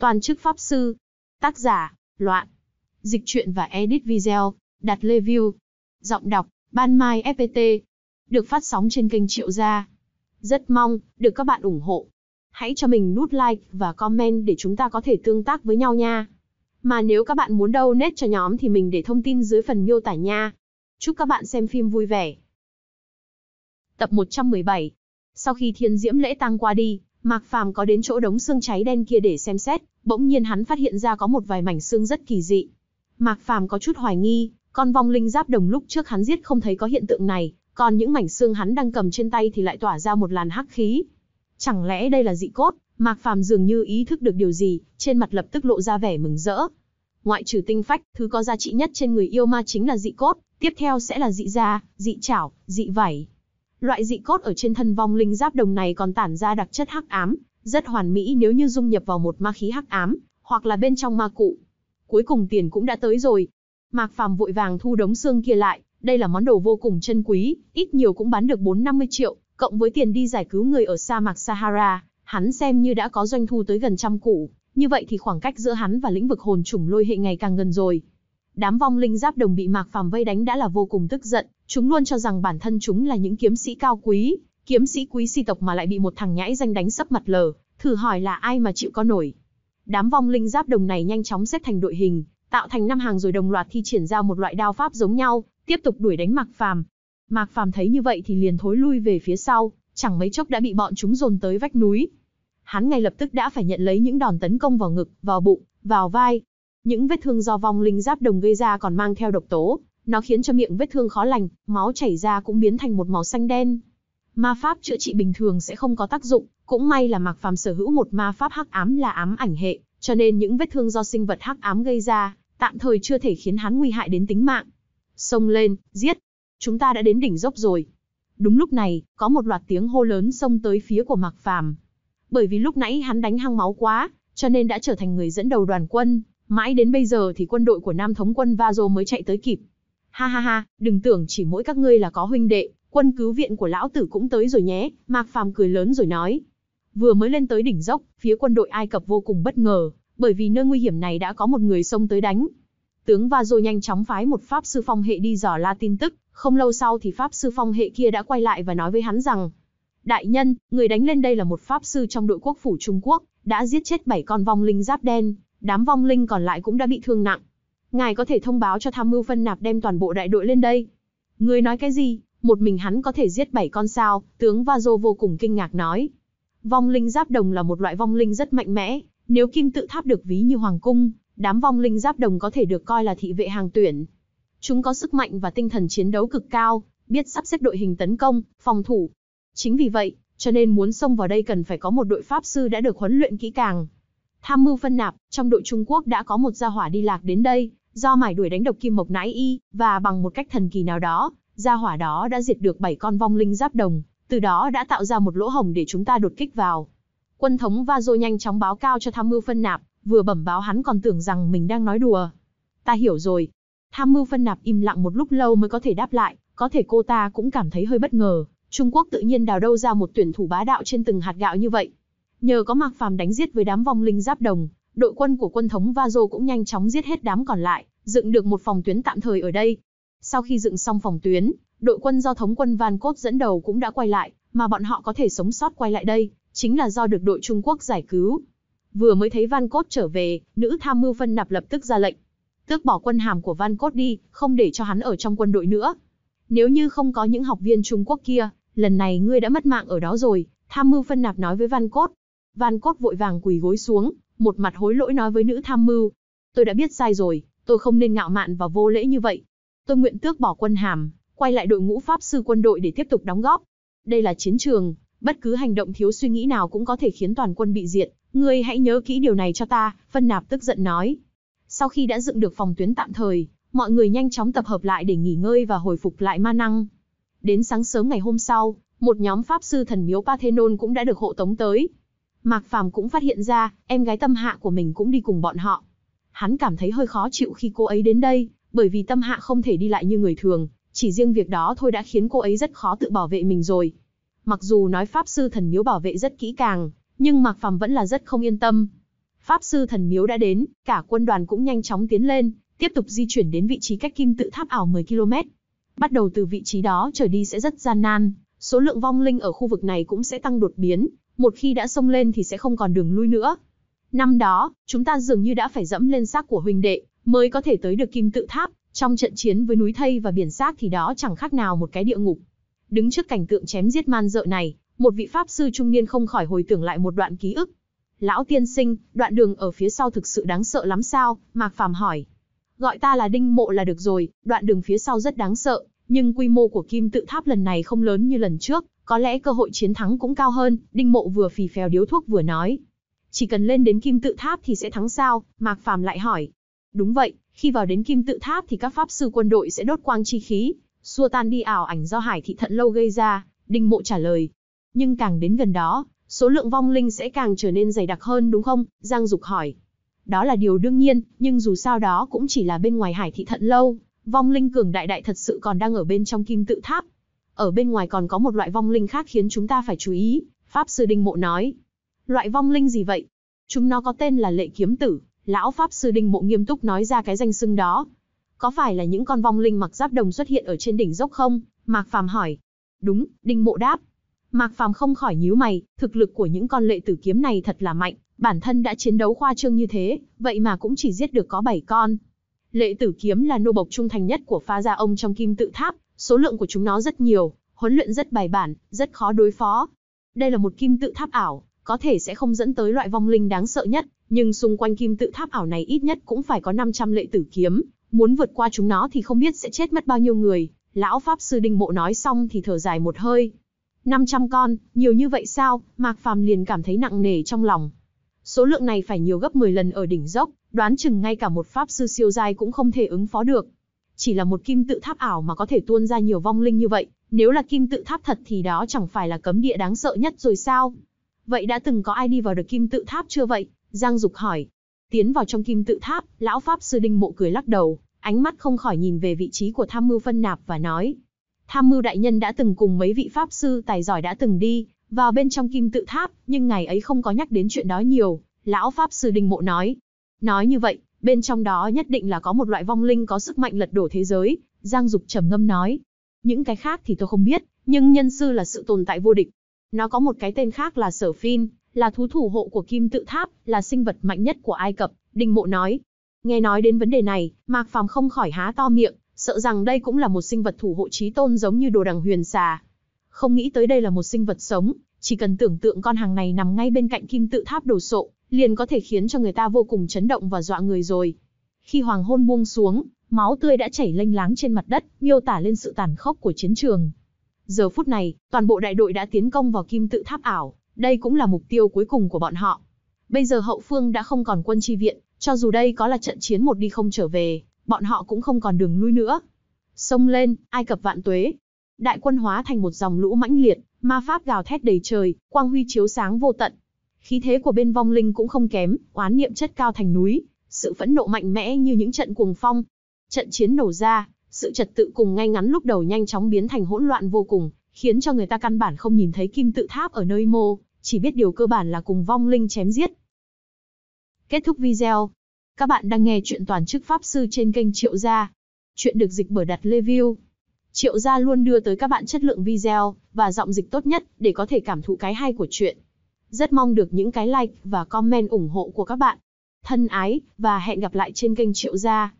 Toàn chức Pháp Sư. Tác giả, Loạn. Dịch truyện và edit video, đặt lê view. Giọng đọc, Ban Mai FPT. Được phát sóng trên kênh Triệu Gia. Rất mong, được các bạn ủng hộ. Hãy cho mình nút like và comment để chúng ta có thể tương tác với nhau nha. Mà nếu các bạn muốn đâu nét cho nhóm thì mình để thông tin dưới phần miêu tả nha. Chúc các bạn xem phim vui vẻ. Tập 117 Sau khi thiên diễm lễ tang qua đi, Mạc Phàm có đến chỗ đống xương cháy đen kia để xem xét bỗng nhiên hắn phát hiện ra có một vài mảnh xương rất kỳ dị. Mạc Phàm có chút hoài nghi, con vong linh giáp đồng lúc trước hắn giết không thấy có hiện tượng này, còn những mảnh xương hắn đang cầm trên tay thì lại tỏa ra một làn hắc khí. Chẳng lẽ đây là dị cốt? Mạc Phàm dường như ý thức được điều gì, trên mặt lập tức lộ ra vẻ mừng rỡ. Ngoại trừ tinh phách, thứ có giá trị nhất trên người yêu ma chính là dị cốt, tiếp theo sẽ là dị da, dị chảo, dị vảy. Loại dị cốt ở trên thân vong linh giáp đồng này còn tản ra đặc chất hắc ám, rất hoàn mỹ nếu như dung nhập vào một ma khí hắc ám, hoặc là bên trong ma cụ. Cuối cùng tiền cũng đã tới rồi. Mạc Phàm vội vàng thu đống xương kia lại, đây là món đồ vô cùng chân quý, ít nhiều cũng bán được 450 triệu, cộng với tiền đi giải cứu người ở sa mạc Sahara, hắn xem như đã có doanh thu tới gần trăm củ, như vậy thì khoảng cách giữa hắn và lĩnh vực hồn trùng lôi hệ ngày càng gần rồi. Đám vong linh giáp đồng bị Mạc Phàm vây đánh đã là vô cùng tức giận, chúng luôn cho rằng bản thân chúng là những kiếm sĩ cao quý, kiếm sĩ quý si tộc mà lại bị một thằng nhãi danh đánh sấp mặt lờ, thử hỏi là ai mà chịu có nổi. Đám vong linh giáp đồng này nhanh chóng xếp thành đội hình, tạo thành năm hàng rồi đồng loạt thi triển ra một loại đao pháp giống nhau, tiếp tục đuổi đánh Mạc Phàm. Mạc Phàm thấy như vậy thì liền thối lui về phía sau, chẳng mấy chốc đã bị bọn chúng dồn tới vách núi. Hắn ngay lập tức đã phải nhận lấy những đòn tấn công vào ngực, vào bụng, vào vai. Những vết thương do vong linh giáp đồng gây ra còn mang theo độc tố, nó khiến cho miệng vết thương khó lành, máu chảy ra cũng biến thành một màu xanh đen ma pháp chữa trị bình thường sẽ không có tác dụng, cũng may là Mạc Phàm sở hữu một ma pháp hắc ám là ám ảnh hệ, cho nên những vết thương do sinh vật hắc ám gây ra, tạm thời chưa thể khiến hắn nguy hại đến tính mạng. Xông lên, giết. Chúng ta đã đến đỉnh dốc rồi. Đúng lúc này, có một loạt tiếng hô lớn xông tới phía của Mạc Phàm. Bởi vì lúc nãy hắn đánh hăng máu quá, cho nên đã trở thành người dẫn đầu đoàn quân, mãi đến bây giờ thì quân đội của Nam thống quân Vazo mới chạy tới kịp. Ha ha ha, đừng tưởng chỉ mỗi các ngươi là có huynh đệ, quân cứu viện của lão tử cũng tới rồi nhé, Mạc Phàm cười lớn rồi nói. Vừa mới lên tới đỉnh dốc, phía quân đội Ai Cập vô cùng bất ngờ, bởi vì nơi nguy hiểm này đã có một người xông tới đánh. Tướng và rồi nhanh chóng phái một pháp sư phong hệ đi dò la tin tức, không lâu sau thì pháp sư phong hệ kia đã quay lại và nói với hắn rằng, Đại nhân, người đánh lên đây là một pháp sư trong đội quốc phủ Trung Quốc, đã giết chết 7 con vong linh giáp đen, đám vong linh còn lại cũng đã bị thương nặng. Ngài có thể thông báo cho tham mưu phân nạp đem toàn bộ đại đội lên đây. Người nói cái gì, một mình hắn có thể giết bảy con sao, tướng Vazo vô cùng kinh ngạc nói. Vong linh giáp đồng là một loại vong linh rất mạnh mẽ, nếu kim tự tháp được ví như hoàng cung, đám vong linh giáp đồng có thể được coi là thị vệ hàng tuyển. Chúng có sức mạnh và tinh thần chiến đấu cực cao, biết sắp xếp đội hình tấn công, phòng thủ. Chính vì vậy, cho nên muốn xông vào đây cần phải có một đội pháp sư đã được huấn luyện kỹ càng. Tham mưu phân nạp, trong đội Trung Quốc đã có một gia hỏa đi lạc đến đây, do mải đuổi đánh độc kim mộc nãi y, và bằng một cách thần kỳ nào đó, Gia hỏa đó đã diệt được 7 con vong linh giáp đồng, từ đó đã tạo ra một lỗ hổng để chúng ta đột kích vào. Quân thống Vazo nhanh chóng báo cao cho tham mưu phân nạp, vừa bẩm báo hắn còn tưởng rằng mình đang nói đùa. Ta hiểu rồi. Tham mưu phân nạp im lặng một lúc lâu mới có thể đáp lại, có thể cô ta cũng cảm thấy hơi bất ngờ. Trung Quốc tự nhiên đào đâu ra một tuyển thủ bá đạo trên từng hạt gạo như vậy. Nhờ có Mạc Phàm đánh giết với đám vong linh giáp đồng, đội quân của quân thống Vazo cũng nhanh chóng giết hết đám còn lại, dựng được một phòng tuyến tạm thời ở đây. Sau khi dựng xong phòng tuyến, đội quân do thống quân Van Cốt dẫn đầu cũng đã quay lại, mà bọn họ có thể sống sót quay lại đây, chính là do được đội Trung Quốc giải cứu. Vừa mới thấy Van Cốt trở về, nữ tham mưu phân nạp lập tức ra lệnh. Tước bỏ quân hàm của Van Cốt đi, không để cho hắn ở trong quân đội nữa. Nếu như không có những học viên Trung Quốc kia, lần này ngươi đã mất mạng ở đó rồi, tham mưu phân nạp nói với Van Cốt. Van Cốt vội vàng quỳ gối xuống, một mặt hối lỗi nói với nữ tham mưu. Tôi đã biết sai rồi, tôi không nên ngạo mạn và vô lễ như vậy, tôi nguyện tước bỏ quân hàm, quay lại đội ngũ pháp sư quân đội để tiếp tục đóng góp. Đây là chiến trường, bất cứ hành động thiếu suy nghĩ nào cũng có thể khiến toàn quân bị diệt, ngươi hãy nhớ kỹ điều này cho ta, phân nạp tức giận nói. Sau khi đã dựng được phòng tuyến tạm thời, mọi người nhanh chóng tập hợp lại để nghỉ ngơi và hồi phục lại ma năng. Đến sáng sớm ngày hôm sau, một nhóm pháp sư thần miếu Parthenon cũng đã được hộ tống tới. Mạc Phàm cũng phát hiện ra, em gái tâm hạ của mình cũng đi cùng bọn họ. Hắn cảm thấy hơi khó chịu khi cô ấy đến đây, bởi vì tâm hạ không thể đi lại như người thường, chỉ riêng việc đó thôi đã khiến cô ấy rất khó tự bảo vệ mình rồi. Mặc dù nói Pháp Sư Thần Miếu bảo vệ rất kỹ càng, nhưng Mạc Phàm vẫn là rất không yên tâm. Pháp Sư Thần Miếu đã đến, cả quân đoàn cũng nhanh chóng tiến lên, tiếp tục di chuyển đến vị trí cách kim tự tháp ảo 10 km. Bắt đầu từ vị trí đó trở đi sẽ rất gian nan, số lượng vong linh ở khu vực này cũng sẽ tăng đột biến, một khi đã xông lên thì sẽ không còn đường lui nữa. Năm đó, chúng ta dường như đã phải dẫm lên xác của huynh đệ, mới có thể tới được kim tự tháp, trong trận chiến với núi thây và biển xác thì đó chẳng khác nào một cái địa ngục. Đứng trước cảnh tượng chém giết man dợ này, một vị pháp sư trung niên không khỏi hồi tưởng lại một đoạn ký ức. Lão tiên sinh, đoạn đường ở phía sau thực sự đáng sợ lắm sao, Mạc Phàm hỏi. Gọi ta là Đinh Mộ là được rồi, đoạn đường phía sau rất đáng sợ, nhưng quy mô của kim tự tháp lần này không lớn như lần trước, có lẽ cơ hội chiến thắng cũng cao hơn, Đinh Mộ vừa phì phèo điếu thuốc vừa nói. Chỉ cần lên đến kim tự tháp thì sẽ thắng sao, Mạc Phàm lại hỏi. Đúng vậy, khi vào đến kim tự tháp thì các pháp sư quân đội sẽ đốt quang chi khí, xua tan đi ảo ảnh do hải thị thận lâu gây ra, Đinh Mộ trả lời. Nhưng càng đến gần đó, số lượng vong linh sẽ càng trở nên dày đặc hơn đúng không? Giang Dục hỏi. Đó là điều đương nhiên, nhưng dù sao đó cũng chỉ là bên ngoài hải thị thận lâu, vong linh cường đại đại thật sự còn đang ở bên trong kim tự tháp. Ở bên ngoài còn có một loại vong linh khác khiến chúng ta phải chú ý, Pháp Sư Đinh Mộ nói. Loại vong linh gì vậy? Chúng nó có tên là lệ kiếm tử, lão pháp sư Đinh Mộ nghiêm túc nói ra cái danh xưng đó. Có phải là những con vong linh mặc giáp đồng xuất hiện ở trên đỉnh dốc không? Mạc Phàm hỏi. Đúng, Đinh Mộ đáp. Mạc Phàm không khỏi nhíu mày, thực lực của những con lệ tử kiếm này thật là mạnh, bản thân đã chiến đấu khoa trương như thế, vậy mà cũng chỉ giết được có 7 con. Lệ tử kiếm là nô bộc trung thành nhất của pha gia ông trong kim tự tháp, số lượng của chúng nó rất nhiều, huấn luyện rất bài bản, rất khó đối phó. Đây là một kim tự tháp ảo, có thể sẽ không dẫn tới loại vong linh đáng sợ nhất, nhưng xung quanh kim tự tháp ảo này ít nhất cũng phải có 500 lệ tử kiếm, muốn vượt qua chúng nó thì không biết sẽ chết mất bao nhiêu người. Lão Pháp Sư Đinh Mộ nói xong thì thở dài một hơi. 500 con, nhiều như vậy sao, Mạc Phàm liền cảm thấy nặng nề trong lòng. Số lượng này phải nhiều gấp 10 lần ở đỉnh dốc, đoán chừng ngay cả một Pháp Sư siêu dài cũng không thể ứng phó được. Chỉ là một kim tự tháp ảo mà có thể tuôn ra nhiều vong linh như vậy, nếu là kim tự tháp thật thì đó chẳng phải là cấm địa đáng sợ nhất rồi sao? Vậy đã từng có ai đi vào được kim tự tháp chưa vậy? Giang Dục hỏi. Tiến vào trong kim tự tháp, lão Pháp Sư Đinh Mộ cười lắc đầu, ánh mắt không khỏi nhìn về vị trí của tham mưu phân nạp và nói. Tham mưu đại nhân đã từng cùng mấy vị Pháp Sư tài giỏi đã từng đi, vào bên trong kim tự tháp, nhưng ngày ấy không có nhắc đến chuyện đó nhiều, lão Pháp Sư Đinh Mộ nói. Nói như vậy, bên trong đó nhất định là có một loại vong linh có sức mạnh lật đổ thế giới, Giang Dục trầm ngâm nói. Những cái khác thì tôi không biết, nhưng nhân sư là sự tồn tại vô địch. Nó có một cái tên khác là sở phin, là thú thủ hộ của kim tự tháp, là sinh vật mạnh nhất của Ai Cập, Đinh Mộ nói. Nghe nói đến vấn đề này, Mạc Phàm không khỏi há to miệng, sợ rằng đây cũng là một sinh vật thủ hộ trí tôn giống như đồ đằng huyền xà. Không nghĩ tới đây là một sinh vật sống, chỉ cần tưởng tượng con hàng này nằm ngay bên cạnh kim tự tháp đồ sộ, liền có thể khiến cho người ta vô cùng chấn động và dọa người rồi. Khi hoàng hôn buông xuống, máu tươi đã chảy lênh láng trên mặt đất, miêu tả lên sự tàn khốc của chiến trường. Giờ phút này, toàn bộ đại đội đã tiến công vào kim tự tháp ảo, đây cũng là mục tiêu cuối cùng của bọn họ. Bây giờ hậu phương đã không còn quân chi viện, cho dù đây có là trận chiến một đi không trở về, bọn họ cũng không còn đường lui nữa. Xông lên, Ai Cập vạn tuế. Đại quân hóa thành một dòng lũ mãnh liệt, ma pháp gào thét đầy trời, quang huy chiếu sáng vô tận. Khí thế của bên vong linh cũng không kém, oán niệm chất cao thành núi, sự phẫn nộ mạnh mẽ như những trận cuồng phong. Trận chiến nổ ra, sự trật tự cùng ngay ngắn lúc đầu nhanh chóng biến thành hỗn loạn vô cùng, khiến cho người ta căn bản không nhìn thấy kim tự tháp ở nơi mô, chỉ biết điều cơ bản là cùng vong linh chém giết. Kết thúc video. Các bạn đang nghe chuyện toàn chức Pháp Sư trên kênh Triệu Gia. Chuyện được dịch bởi đặt review. Triệu Gia luôn đưa tới các bạn chất lượng video và giọng dịch tốt nhất để có thể cảm thụ cái hay của chuyện. Rất mong được những cái like và comment ủng hộ của các bạn. Thân ái, và hẹn gặp lại trên kênh Triệu Gia.